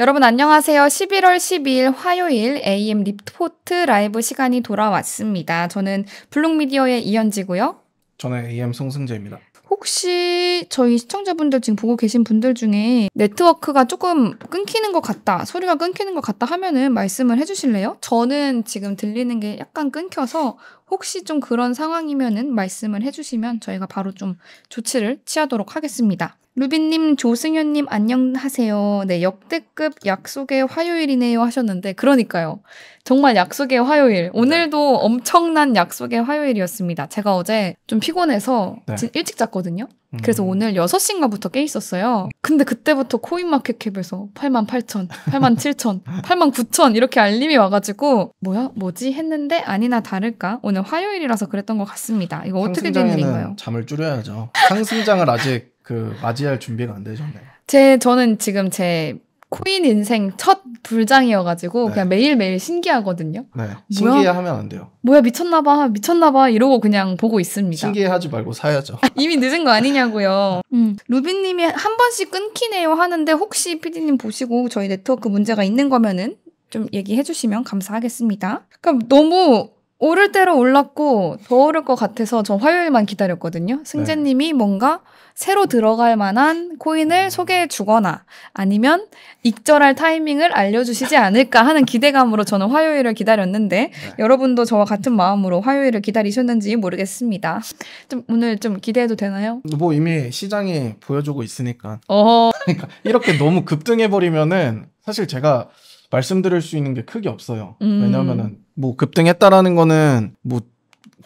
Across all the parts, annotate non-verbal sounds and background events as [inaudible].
여러분 안녕하세요. 11월 12일 화요일 AM 리포트 라이브 시간이 돌아왔습니다. 저는 블록미디어의 이현지고요. 저는 AM 송승재입니다. 혹시 저희 시청자분들 지금 보고 계신 분들 중에 네트워크가 조금 끊기는 것 같다, 소리가 끊기는 것 같다 하면은 말씀을 해주실래요? 저는 지금 들리는 게 약간 끊겨서 혹시 좀 그런 상황이면은 말씀을 해주시면 저희가 바로 좀 조치를 취하도록 하겠습니다. 루비님 조승현님, 안녕하세요. 네, 역대급 약속의 화요일이네요 하셨는데, 그러니까요. 정말 약속의 화요일. 네. 오늘도 엄청난 약속의 화요일이었습니다. 제가 어제 좀 피곤해서 네. 일찍 잤거든요. 음. 그래서 오늘 6시인가부터 깨 있었어요. 근데 그때부터 코인마켓 캡에서 8 8 0 0 0 8 7 0 0 0 8 9 0 0 0 이렇게 알림이 와가지고, 뭐야? 뭐지? 했는데 아니나 다를까? 오늘 화요일이라서 그랬던 것 같습니다. 이거 어떻게 된 일인가요? 잠을 줄여야죠. 상승장을 아직 그 맞이할 준비가 안 되셨네요. 제 저는 지금 제 코인 인생 첫 불장이어가지고 네. 그냥 매일매일 신기하거든요. 네. 신기해하면 안 돼요. 뭐야 미쳤나봐 미쳤나봐 이러고 그냥 보고 있습니다. 신기해하지 말고 사야죠. [laughs] 이미 늦은 거 아니냐고요. 음. 루빈님이 한 번씩 끊기네요 하는데 혹시 피디님 보시고 저희 네트워크 문제가 있는 거면은 좀 얘기해 주시면 감사하겠습니다. 그러 너무 오를 대로 올랐고 더 오를 것 같아서 저 화요일만 기다렸거든요. 네. 승재님이 네. 뭔가 새로 들어갈 만한 코인을 음. 소개해 주거나 아니면 익절할 타이밍을 알려주시지 않을까 하는 기대감으로 저는 화요일을 기다렸는데 네. 여러분도 저와 같은 마음으로 화요일을 기다리셨는지 모르겠습니다. 좀 오늘 좀 기대해도 되나요? 뭐 이미 시장이 보여주고 있으니까. 어. 그러니까 이렇게 너무 급등해 버리면은 사실 제가 말씀드릴 수 있는 게 크게 없어요. 음. 왜냐면은 뭐 급등했다라는 거는 뭐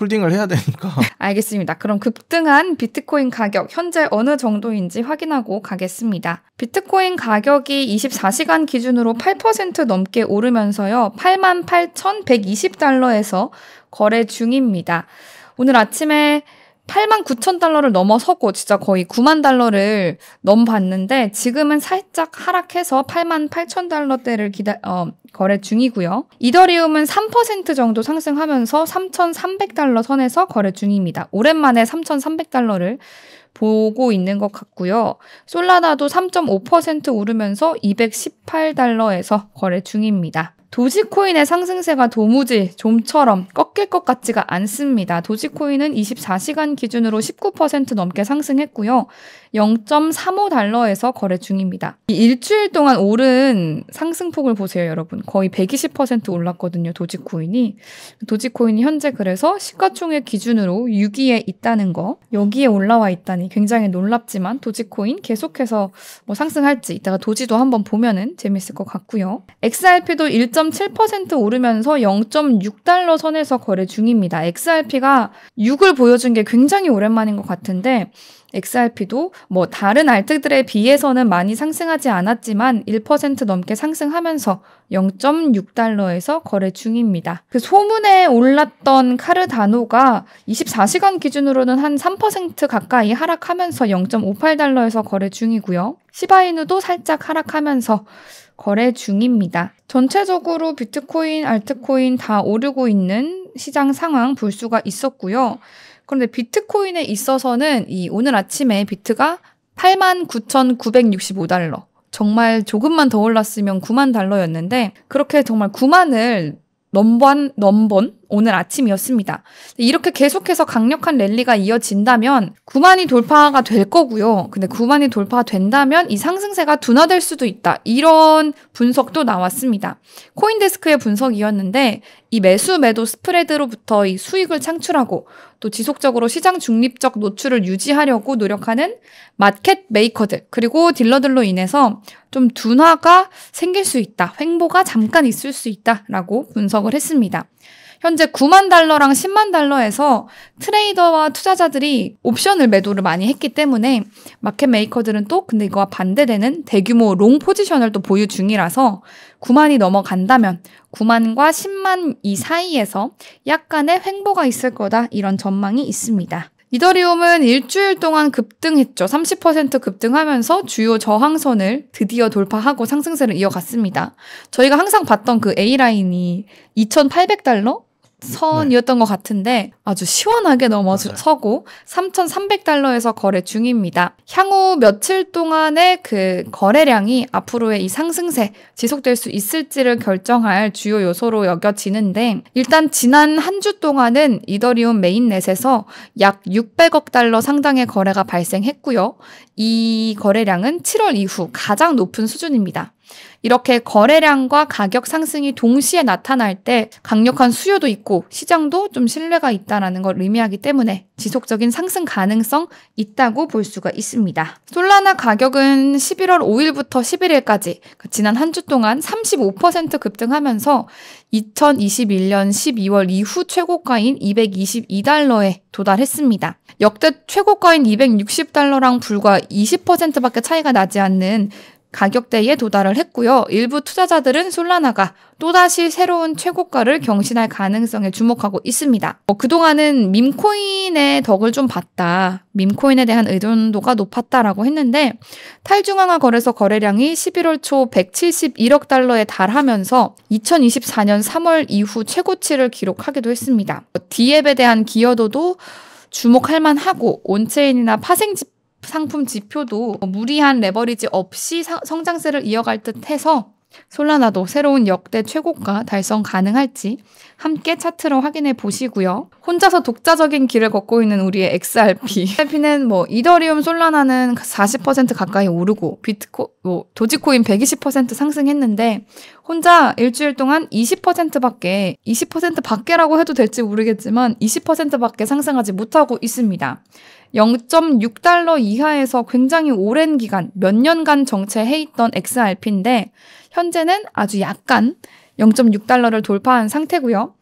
홀딩을 해야 되니까. [laughs] 알겠습니다. 그럼 급등한 비트코인 가격 현재 어느 정도인지 확인하고 가겠습니다. 비트코인 가격이 24시간 기준으로 8% 넘게 오르면서요. 88,120달러에서 거래 중입니다. 오늘 아침에 8만 9천 달러를 넘어서고 진짜 거의 9만 달러를 넘봤는데 지금은 살짝 하락해서 8만 8천 달러대를 기다 어, 거래 중이고요. 이더리움은 3% 정도 상승하면서 3,300달러 선에서 거래 중입니다. 오랜만에 3,300달러를 보고 있는 것 같고요. 솔라나도 3.5% 오르면서 218달러에서 거래 중입니다. 도지코인의 상승세가 도무지 좀처럼 꺾일 것 같지가 않습니다. 도지코인은 24시간 기준으로 19% 넘게 상승했고요. 0.35달러에서 거래 중입니다. 일주일 동안 오른 상승폭을 보세요, 여러분. 거의 120% 올랐거든요, 도지코인이. 도지코인이 현재 그래서 시가총액 기준으로 6위에 있다는 거, 여기에 올라와 있다니 굉장히 놀랍지만 도지코인 계속해서 뭐 상승할지 이따가 도지도 한번 보면은 재밌을 것 같고요. XRP도 1. 0.7% 오르면서 0.6달러 선에서 거래 중입니다. XRP가 6을 보여준 게 굉장히 오랜만인 것 같은데 XRP도 뭐 다른 알트들에 비해서는 많이 상승하지 않았지만 1% 넘게 상승하면서 0.6달러에서 거래 중입니다. 그 소문에 올랐던 카르다노가 24시간 기준으로는 한 3% 가까이 하락하면서 0.58달러에서 거래 중이고요. 시바이누도 살짝 하락하면서 거래 중입니다. 전체적으로 비트코인, 알트코인 다 오르고 있는 시장 상황 볼 수가 있었고요. 그런데 비트코인에 있어서는 이 오늘 아침에 비트가 89,965달러. 정말 조금만 더 올랐으면 9만 달러였는데 그렇게 정말 9만을 넘번 넘번 오늘 아침이었습니다. 이렇게 계속해서 강력한 랠리가 이어진다면 9만이 돌파가 될 거고요. 근데 9만이 돌파된다면 가이 상승세가 둔화될 수도 있다. 이런 분석도 나왔습니다. 코인데스크의 분석이었는데 이 매수 매도 스프레드로부터 이 수익을 창출하고 또 지속적으로 시장 중립적 노출을 유지하려고 노력하는 마켓 메이커들 그리고 딜러들로 인해서 좀 둔화가 생길 수 있다. 횡보가 잠깐 있을 수 있다라고 분석을 했습니다. 현재 9만 달러랑 10만 달러에서 트레이더와 투자자들이 옵션을 매도를 많이 했기 때문에 마켓 메이커들은 또 근데 이거와 반대되는 대규모 롱 포지션을 또 보유 중이라서 9만이 넘어간다면 9만과 10만 이 사이에서 약간의 횡보가 있을 거다 이런 전망이 있습니다. 이더리움은 일주일 동안 급등했죠. 30% 급등하면서 주요 저항선을 드디어 돌파하고 상승세를 이어갔습니다. 저희가 항상 봤던 그 A라인이 2,800달러? 선이었던 것 같은데 아주 시원하게 넘어서고 3,300달러에서 거래 중입니다. 향후 며칠 동안의 그 거래량이 앞으로의 이 상승세 지속될 수 있을지를 결정할 주요 요소로 여겨지는데 일단 지난 한 주 동안은 이더리움 메인넷에서 약 600억 달러 상당의 거래가 발생했고요. 이 거래량은 7월 이후 가장 높은 수준입니다. 이렇게 거래량과 가격 상승이 동시에 나타날 때 강력한 수요도 있고 시장도 좀 신뢰가 있다는걸 의미하기 때문에 지속적인 상승 가능성 있다고 볼 수가 있습니다. 솔라나 가격은 11월 5일부터 11일까지 그 지난 한 주 동안 35% 급등하면서 2021년 12월 이후 최고가인 222달러에 도달했습니다. 역대 최고가인 260달러랑 불과 20%밖에 차이가 나지 않는 가격대에 도달을 했고요. 일부 투자자들은 솔라나가 또다시 새로운 최고가를 경신할 가능성에 주목하고 있습니다. 어, 그동안은 밈코인의 덕을 좀 봤다. 밈코인에 대한 의존도가 높았다라고 했는데 탈중앙화 거래소 거래량이 11월 초 171억 달러에 달하면서 2024년 3월 이후 최고치를 기록하기도 했습니다. 뭐 디앱에 대한 기여도도 주목할 만하고 온체인이나 파생 지집 상품 지표도 무리한 레버리지 없이 성장세를 이어갈 듯 해서 솔라나도 새로운 역대 최고가 달성 가능할지 함께 차트로 확인해 보시고요. 혼자서 독자적인 길을 걷고 있는 우리의 XRP. XRP는 [laughs] 뭐 이더리움 솔라나는 40% 가까이 오르고 비트코 뭐 도지코인 120% 상승했는데 혼자 일주일 동안 20%밖에 20%밖에라고 해도 될지 모르겠지만 20%밖에 상승하지 못하고 있습니다. 0.6달러 이하에서 굉장히 오랜 기간 몇 년간 정체해 있던 XRP인데 현재는 아주 약간 0.6달러를 돌파한 상태고요.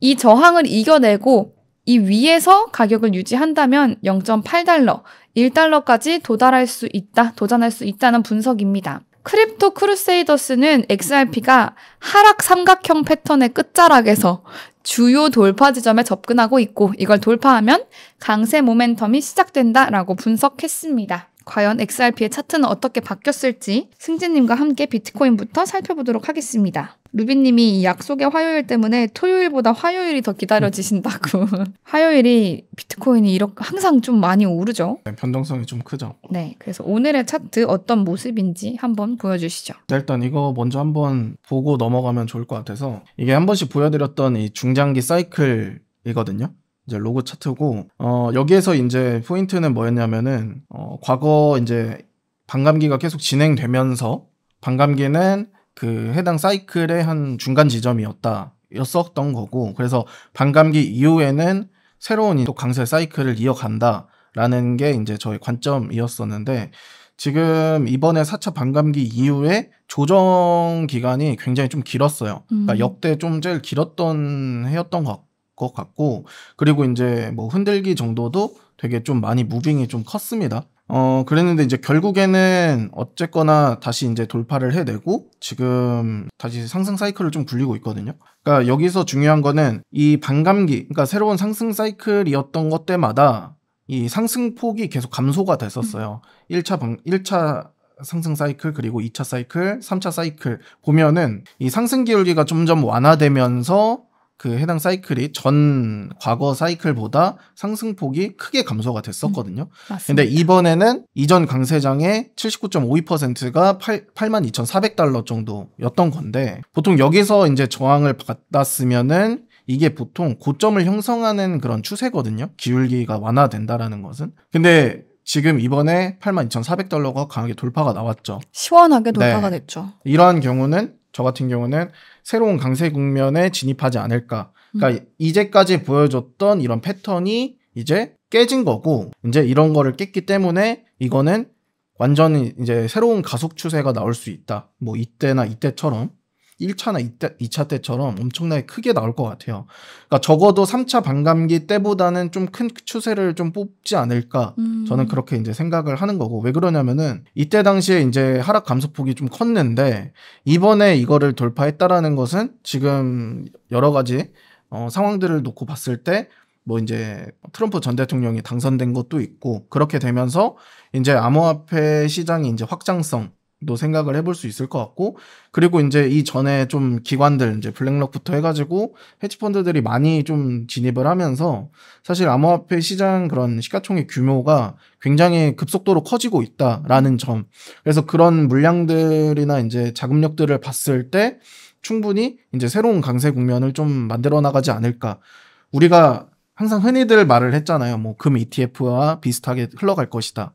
이 저항을 이겨내고 이 위에서 가격을 유지한다면 0.8달러, 1달러까지 도달할 수 있다, 도전할 수 있다는 분석입니다. 크립토 크루세이더스는 XRP가 하락 삼각형 패턴의 끝자락에서 주요 돌파 지점에 접근하고 있고 이걸 돌파하면 강세 모멘텀이 시작된다라고 분석했습니다. 과연 XRP의 차트는 어떻게 바뀌었을지 승진님과 함께 비트코인부터 살펴보도록 하겠습니다. 루비님이 약속의 화요일 때문에 토요일보다 화요일이 더 기다려지신다고. [laughs] 화요일이 비트코인이 이렇게 항상 좀 많이 오르죠. 네, 변동성이 좀 크죠. 네, 그래서 오늘의 차트 어떤 모습인지 한번 보여주시죠. 네, 일단 이거 먼저 한번 보고 넘어가면 좋을 것 같아서 이게 한 번씩 보여드렸던 이 중장기 사이클 이거든요. 이제 로고 차트고 어 여기에서 이제 포인트는 뭐였냐면은 어 과거 이제 반감기가 계속 진행되면서 반감기는 그 해당 사이클의 한 중간 지점이었다 였었던 거고 그래서 반감기 이후에는 새로운 또 강세 사이클을 이어간다라는 게 이제 저의 관점이었었는데 지금 이번에 4차 반감기 이후에 조정 기간이 굉장히 좀 길었어요. 그러니까 음. 그러니까 역대 좀 제일 길었던 해였던 것 같고 것 같고 그리고 이제 뭐 흔들기 정도도 되게 좀 많이 무빙이 좀 컸습니다. 어 그랬는데 이제 결국에는 어쨌거나 다시 이제 돌파를 해내고 지금 다시 상승 사이클을 좀 굴리고 있거든요. 그러니까 여기서 중요한 거는 이 반감기, 그러니까 새로운 상승 사이클이었던 것 때마다 이 상승폭이 계속 감소가 됐었어요. 1차 방, 1차 상승 사이클 그리고 2차 사이클, 3차 사이클 보면은 이 상승 기울기가 점점 완화되면서 그 해당 사이클이 전 과거 사이클보다 상승폭이 크게 감소가 됐었거든요. 음, 근데 이번에는 이전 강세장의 79.52%가 8, 82,400달러 정도였던 건데 보통 여기서 이제 저항을 받았으면은 이게 보통 고점을 형성하는 그런 추세거든요. 기울기가 완화된다라는 것은. 근데 지금 이번에 82,400달러가 강하게 돌파가 나왔죠. 시원하게 네. 돌파가 네. 됐죠. 이러한 경우는 저 같은 경우는 새로운 강세 국면에 진입하지 않을까. 그러니까 음. 이제까지 보여줬던 이런 패턴이 이제 깨진 거고 이제 이런 거를 깼기 때문에 이거는 완전히 이제 새로운 가속 추세가 나올 수 있다. 뭐 이때나 이때처럼 1차나 2차 때처럼 엄청나게 크게 나올 것 같아요. 그러니까 적어도 3차 반감기 때보다는 좀 큰 추세를 좀 뽑지 않을까 음. 저는 그렇게 이제 생각을 하는 거고 왜 그러냐면은 이때 당시에 이제 하락 감소폭이 좀 컸는데 이번에 이거를 돌파했다라는 것은 지금 여러 가지 어, 상황들을 놓고 봤을 때 뭐 이제 트럼프 전 대통령이 당선된 것도 있고 그렇게 되면서 이제 암호화폐 시장이 이제 확장성 또 생각을 해볼 수 있을 것 같고 그리고 이제 이 전에 좀 기관들 이제 블랙록부터 해가지고 헤지펀드들이 많이 좀 진입을 하면서 사실 암호화폐 시장 그런 시가총액 규모가 굉장히 급속도로 커지고 있다라는 점 그래서 그런 물량들이나 이제 자금력들을 봤을 때 충분히 이제 새로운 강세 국면을 좀 만들어 나가지 않을까 우리가 항상 흔히들 말을 했잖아요 뭐 금 ETF와 비슷하게 흘러갈 것이다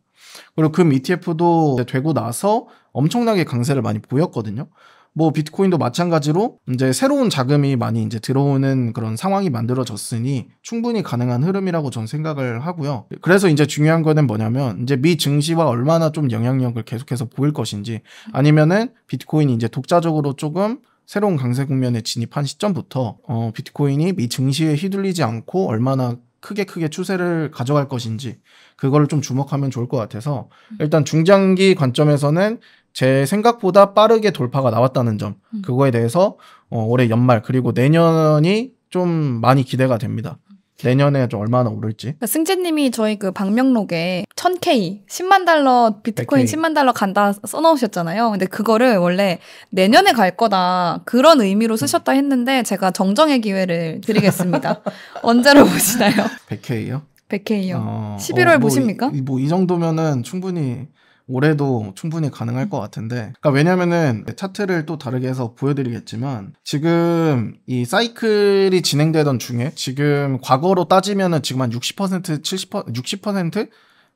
그리고 금 ETF도 되고 나서 엄청나게 강세를 많이 보였거든요. 뭐 비트코인도 마찬가지로 이제 새로운 자금이 많이 이제 들어오는 그런 상황이 만들어졌으니 충분히 가능한 흐름이라고 전 생각을 하고요. 그래서 이제 중요한 거는 뭐냐면 이제 미 증시와 얼마나 좀 영향력을 계속해서 보일 것인지 아니면은 비트코인이 이제 독자적으로 조금 새로운 강세 국면에 진입한 시점부터 어 비트코인이 미 증시에 휘둘리지 않고 얼마나 크게 크게 추세를 가져갈 것인지 그거를 좀 주목하면 좋을 것 같아서 음. 일단 중장기 관점에서는 제 생각보다 빠르게 돌파가 나왔다는 점 음. 그거에 대해서 어, 올해 연말 그리고 내년이 좀 많이 기대가 됩니다. 내년에 좀 얼마나 오를지. 그러니까 승재님이 저희 그 방명록에 1000K, 10만 달러, 비트코인 1 0만 달러 간다 써놓으셨잖아요. 근데 그거를 원래 내년에 갈 거다 그런 의미로 쓰셨다 음. 했는데 제가 정정의 기회를 드리겠습니다. [laughs] 언제로 보시나요? 100K요? 100K요. 어, 11월 어, 뭐 보십니까? 이, 뭐이 정도면은 충분히 올해도 충분히 가능할 것 같은데 그러니까 왜냐면은 차트를 또 다르게 해서 보여드리겠지만 지금 이 사이클이 진행되던 중에 지금 과거로 따지면은 지금 한 60% 70% 60%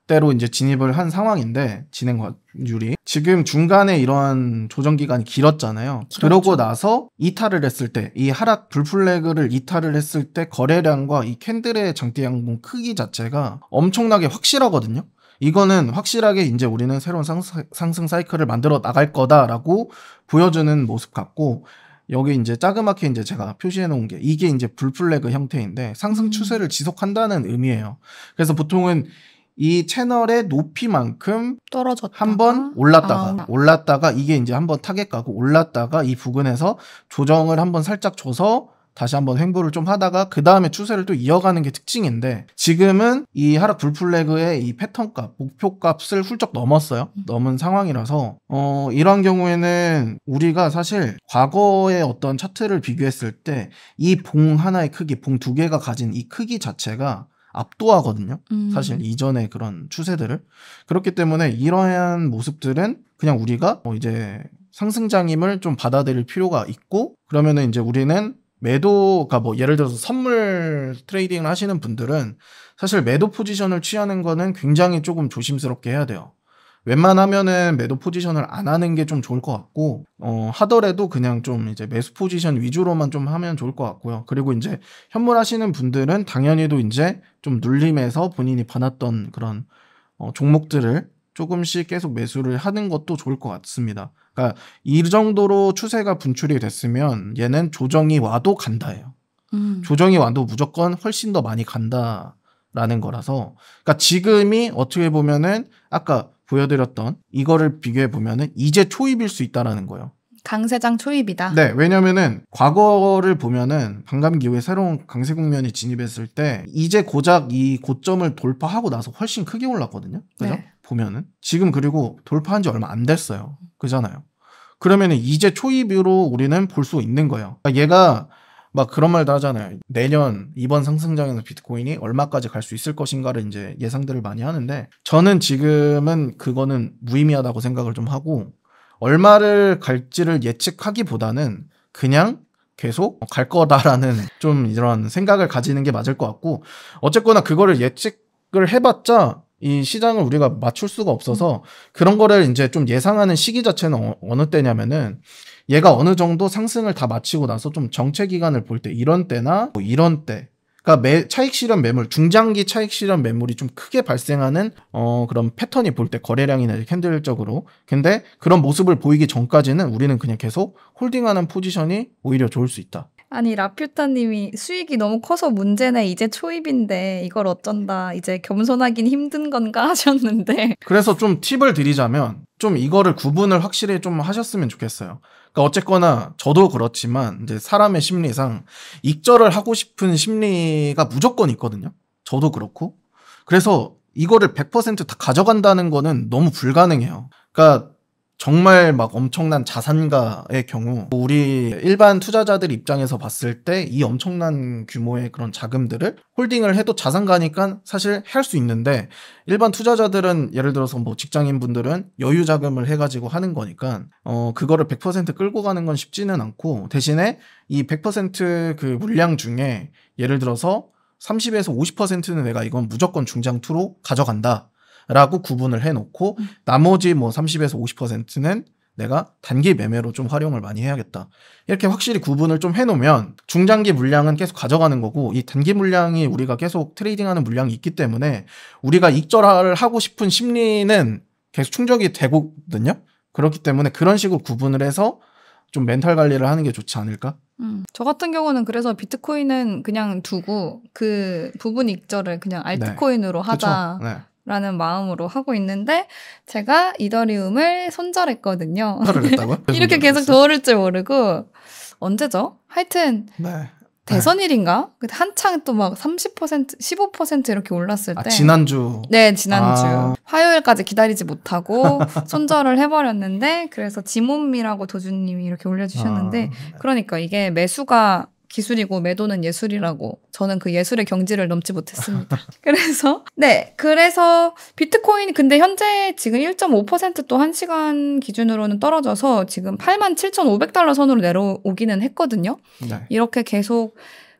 대로 이제 진입을 한 상황인데 진행률이 지금 중간에 이러한 조정 기간이 길었잖아요. 길었죠. 그러고 나서 이탈을 했을 때 이 하락 불플래그를 이탈을 했을 때 거래량과 이 캔들의 장대 양봉 크기 자체가 엄청나게 확실하거든요. 이거는 확실하게 이제 우리는 새로운 상승, 상승 사이클을 만들어 나갈 거다라고 보여주는 모습 같고 여기 이제 자그맣게 이제 제가 표시해 놓은 게 이게 이제 불플래그 형태인데 상승 음. 추세를 지속한다는 의미예요. 그래서 보통은 이 채널의 높이만큼 떨어졌다 한번 올랐다가 아. 올랐다가 이게 이제 한 번 타겟 가고 올랐다가 이 부근에서 조정을 한번 살짝 줘서 다시 한번 횡보를 좀 하다가 그 다음에 추세를 또 이어가는 게 특징인데 지금은 이 하락 불플래그의 이 패턴값 목표값을 훌쩍 넘었어요 음. 넘은 상황이라서 어 이런 경우에는 우리가 사실 과거의 어떤 차트를 비교했을 때 이 봉 하나의 크기 봉 두 개가 가진 이 크기 자체가 압도하거든요. 음. 사실 이전의 그런 추세들을. 그렇기 때문에 이러한 모습들은 그냥 우리가 뭐 이제 상승장임을 좀 받아들일 필요가 있고 그러면은 이제 우리는 매도가 뭐 예를 들어서 선물 트레이딩을 하시는 분들은 사실 매도 포지션을 취하는 거는 굉장히 조금 조심스럽게 해야 돼요. 웬만하면은 매도 포지션을 안 하는 게 좀 좋을 것 같고 어 하더라도 그냥 좀 이제 매수 포지션 위주로만 좀 하면 좋을 것 같고요. 그리고 이제 현물 하시는 분들은 당연히도 이제 좀 눌림에서 본인이 받았던 그런 어 종목들을 조금씩 계속 매수를 하는 것도 좋을 것 같습니다. 그러니까 이 정도로 추세가 분출이 됐으면 얘는 조정이 와도 간다예요. 음. 조정이 와도 무조건 훨씬 더 많이 간다라는 거라서 그러니까 지금이 어떻게 보면은 아까 보여드렸던 이거를 비교해 보면은 이제 초입일 수 있다라는 거예요. 강세장 초입이다. 네, 왜냐면은 과거를 보면은 반감기후에 새로운 강세 국면이 진입했을 때 이제 고작 이 고점을 돌파하고 나서 훨씬 크게 올랐거든요. 그죠? 네. 보면은 지금 그리고 돌파한 지 얼마 안 됐어요. 그잖아요. 그러면은 이제 초입으로 우리는 볼 수 있는 거예요. 그러니까 얘가 막 그런 말도 하잖아요. 내년 이번 상승장에서 비트코인이 얼마까지 갈 수 있을 것인가를 이제 예상들을 많이 하는데 저는 지금은 그거는 무의미하다고 생각을 좀 하고 얼마를 갈지를 예측하기보다는 그냥 계속 갈 거다라는 [laughs] 좀 이런 생각을 가지는 게 맞을 것 같고 어쨌거나 그거를 예측을 해봤자 이 시장을 우리가 맞출 수가 없어서 그런 거를 이제 좀 예상하는 시기 자체는 어, 느 때냐면은 얘가 어느 정도 상승을 다 마치고 나서 좀 정체 기간을 볼 때 이런 때나 뭐 이런 때 그러니까 매, 차익 실현 매물, 중장기 차익 실현 매물이 좀 크게 발생하는 어, 그런 패턴이 볼 때 거래량이나 캔들적으로. 근데 그런 모습을 보이기 전까지는 우리는 그냥 계속 홀딩하는 포지션이 오히려 좋을 수 있다. 아니 라퓨타님이 수익이 너무 커서 문제네 이제 초입인데 이걸 어쩐다 이제 겸손하긴 힘든 건가 [laughs] 하셨는데 그래서 좀 팁을 드리자면 좀 이거를 구분을 확실히 좀 하셨으면 좋겠어요. 그러니까 어쨌거나 저도 그렇지만 이제 사람의 심리상 익절을 하고 싶은 심리가 무조건 있거든요. 저도 그렇고 그래서 이거를 100%다 가져간다는 거는 너무 불가능해요. 그러니까 정말 막 엄청난 자산가의 경우 우리 일반 투자자들 입장에서 봤을 때 이 엄청난 규모의 그런 자금들을 홀딩을 해도 자산가니까 사실 할 수 있는데 일반 투자자들은 예를 들어서 뭐 직장인 분들은 여유 자금을 해가지고 하는 거니까 어 그거를 100% 끌고 가는 건 쉽지는 않고 대신에 이 100%그 물량 중에 예를 들어서 30에서 50%는 내가 이건 무조건 중장투로 가져간다. 라고 구분을 해놓고 음. 나머지 뭐 30에서 50%는 내가 단기 매매로 좀 활용을 많이 해야겠다. 이렇게 확실히 구분을 좀 해놓으면 중장기 물량은 계속 가져가는 거고 이 단기 물량이 우리가 계속 트레이딩하는 물량이 있기 때문에 우리가 익절을 하고 싶은 심리는 계속 충족이 되거든요. 그렇기 때문에 그런 식으로 구분을 해서 좀 멘탈 관리를 하는 게 좋지 않을까? 음. 저 같은 경우는 그래서 비트코인은 그냥 두고 그 부분 익절을 그냥 네. 알트코인으로 네. 하자. 네. 라는 마음으로 하고 있는데 제가 이더리움을 손절했거든요. 손절했다고 [laughs] 이렇게 계속 더오를줄 모르고 언제죠? 하여튼 네. 대선 네. 일인가? 그때 한창 또 막 30%, 15% 이렇게 올랐을 아, 때. 아, 지난주. 네, 지난주. 아. 화요일까지 기다리지 못하고 [laughs] 손절을 해버렸는데, 그래서 지몬미라고 도주님이 이렇게 올려주셨는데, 아. 그러니까 이게 매수가 기술이고 매도는 예술이라고 저는 그 예술의 경지를 넘지 못했습니다. [laughs] 그래서 네 그래서 비트코인 이 근데 현재 지금 1.5%또 한시간 기준으로는 떨어져서 지금 87,500달러 만 선으로 내려오기는 했거든요. 네. 이렇게 계속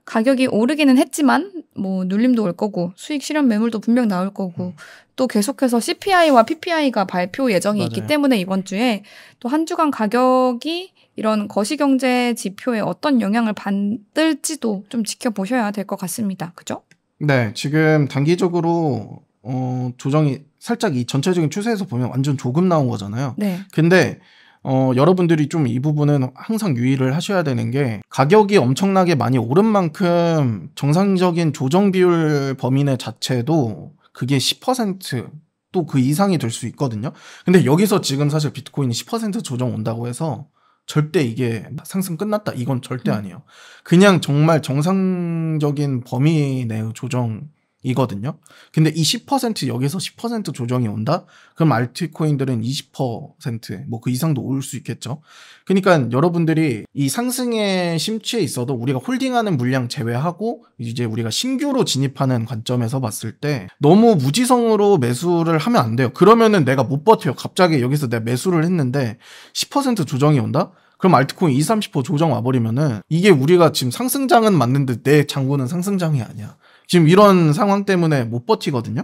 가격이 오르기는 했지만 뭐 눌림도 올 거고 수익 실현 매물도 분명 나올 거고 음. 또 계속해서 CPI와 PPI가 발표 예정이 맞아요. 있기 때문에 이번 주에 또 한 주간 가격이 이런 거시경제 지표에 어떤 영향을 받을지도 좀 지켜보셔야 될 것 같습니다. 그죠? 네, 지금 단기적으로 어, 조정이 살짝 이 전체적인 추세에서 보면 완전 조금 나온 거잖아요. 네. 근데 어, 여러분들이 좀 이 부분은 항상 유의를 하셔야 되는 게 가격이 엄청나게 많이 오른 만큼 정상적인 조정 비율 범위 내 자체도 그게 10%또 그 이상이 될 수 있거든요. 근데 여기서 지금 사실 비트코인이 10% 조정 온다고 해서 절대 이게 상승 끝났다 이건 절대 음. 아니에요. 그냥 정말 정상적인 범위 내 조정 이거든요. 근데 이 10% 여기서 10% 조정이 온다? 그럼 알트코인들은 20%뭐 그 이상도 올 수 있겠죠. 그러니까 여러분들이 이상승에심취해 있어도 우리가 홀딩하는 물량 제외하고 이제 우리가 신규로 진입하는 관점에서 봤을 때 너무 무지성으로 매수를 하면 안 돼요. 그러면은 내가 못 버텨요. 갑자기 여기서 내가 매수를 했는데 10% 조정이 온다? 그럼 알트코인 20, 30% 조정 와버리면은 이게 우리가 지금 상승장은 맞는데 내 장고는 상승장이 아니야. 지금 이런 상황 때문에 못 버티거든요.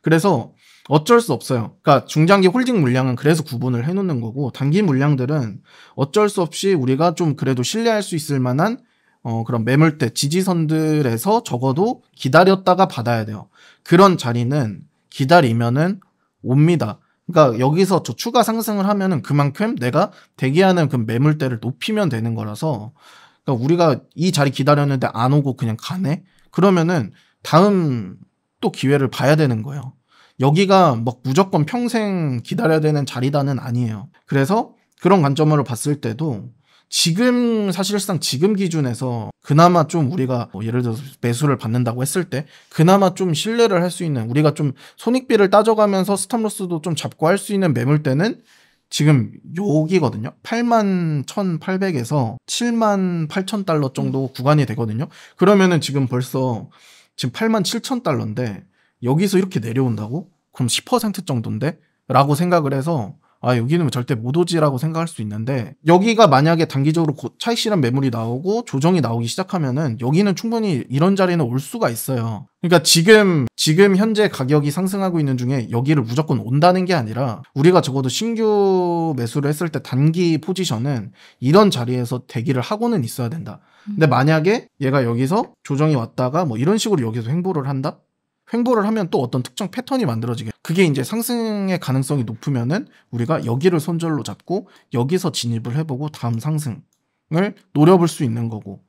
그래서 어쩔 수 없어요. 그러니까 중장기 홀딩 물량은 그래서 구분을 해놓는 거고 단기 물량들은 어쩔 수 없이 우리가 좀 그래도 신뢰할 수 있을 만한 어, 그런 매물대 지지선들에서 적어도 기다렸다가 받아야 돼요. 그런 자리는 기다리면은 옵니다. 그러니까 여기서 저 추가 상승을 하면은 그만큼 내가 대기하는 그 매물대를 높이면 되는 거라서 그러니까 우리가 이 자리 기다렸는데 안 오고 그냥 가네. 그러면은 다음 또 기회를 봐야 되는 거예요. 여기가 막 무조건 평생 기다려야 되는 자리다는 아니에요. 그래서 그런 관점으로 봤을 때도 지금 사실상 지금 기준에서 그나마 좀 우리가 뭐 예를 들어서 매수를 받는다고 했을 때 그나마 좀 신뢰를 할 수 있는 우리가 좀 손익비를 따져가면서 스탑로스도 좀 잡고 할 수 있는 매물대는 지금 여기거든요. 8만 1,800에서 7만 8천 달러 정도 음. 구간이 되거든요. 그러면은 지금 벌써 지금 8만 7천 달러인데 여기서 이렇게 내려온다고? 그럼 10% 정도인데? 라고 생각을 해서 아 여기는 뭐 절대 못 오지라고 생각할 수 있는데 여기가 만약에 단기적으로 차익 실현 매물이 나오고 조정이 나오기 시작하면은 여기는 충분히 이런 자리는 올 수가 있어요. 그러니까 지금 지금 현재 가격이 상승하고 있는 중에 여기를 무조건 온다는 게 아니라 우리가 적어도 신규 매수를 했을 때 단기 포지션은 이런 자리에서 대기를 하고는 있어야 된다. 근데 음. 만약에 얘가 여기서 조정이 왔다가 뭐 이런 식으로 여기서 횡보를 한다? 횡보를 하면 또 어떤 특정 패턴이 만들어지게 그게 이제 상승의 가능성이 높으면은 우리가 여기를 손절로 잡고 여기서 진입을 해보고 다음 상승을 노려볼 수 있는 거고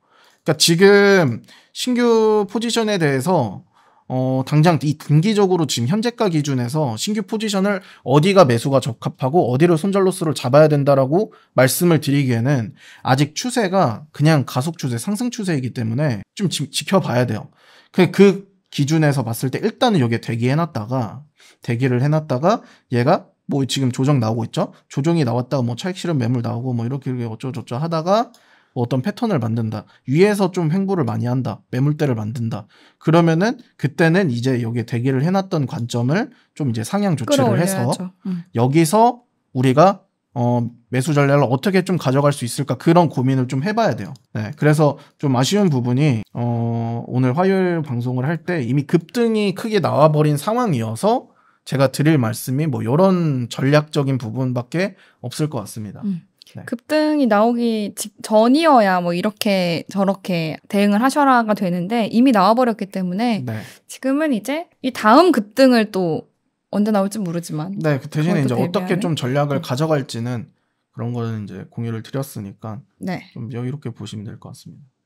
그러니까 지금 신규 포지션에 대해서 어, 당장 이 분기적으로 지금 현재가 기준에서 신규 포지션을 어디가 매수가 적합하고 어디를 손절로스를 잡아야 된다라고 말씀을 드리기에는 아직 추세가 그냥 가속 추세, 상승 추세이기 때문에 좀 지, 켜봐야 돼요. 그, 그 기준에서 봤을 때 일단은 여기에 대기해놨다가 대기를 해놨다가 얘가 뭐 지금 조정 나오고 있죠. 조정이 나왔다가 뭐 차익 실현 매물 나오고 뭐 이렇게 이렇게 어쩌저쩌 고 하다가 뭐 어떤 패턴을 만든다. 위에서 좀 횡보를 많이 한다. 매물대를 만든다. 그러면은 그때는 이제 여기에 대기를 해놨던 관점을 좀 이제 상향 조치를 해서 음. 여기서 우리가 어, 매수 전략을 어떻게 좀 가져갈 수 있을까 그런 고민을 좀 해봐야 돼요. 네, 그래서 좀 아쉬운 부분이 어, 오늘 화요일 방송을 할 때 이미 급등이 크게 나와버린 상황이어서 제가 드릴 말씀이 뭐 이런 전략적인 부분밖에 없을 것 같습니다. 음. 네. 급등이 나오기 전이어야 뭐 이렇게 저렇게 대응을 하셔라가 되는데 이미 나와버렸기 때문에 네. 지금은 이제 이 다음 급등을 또 언제 나올지 모르지만. 네, 그 대신에 이제 어떻게 좀 전략을 가져갈지는 그런 거는 이제 공유를 드렸으니까 네. 좀 여유롭게 보시면 될 것 같습니다.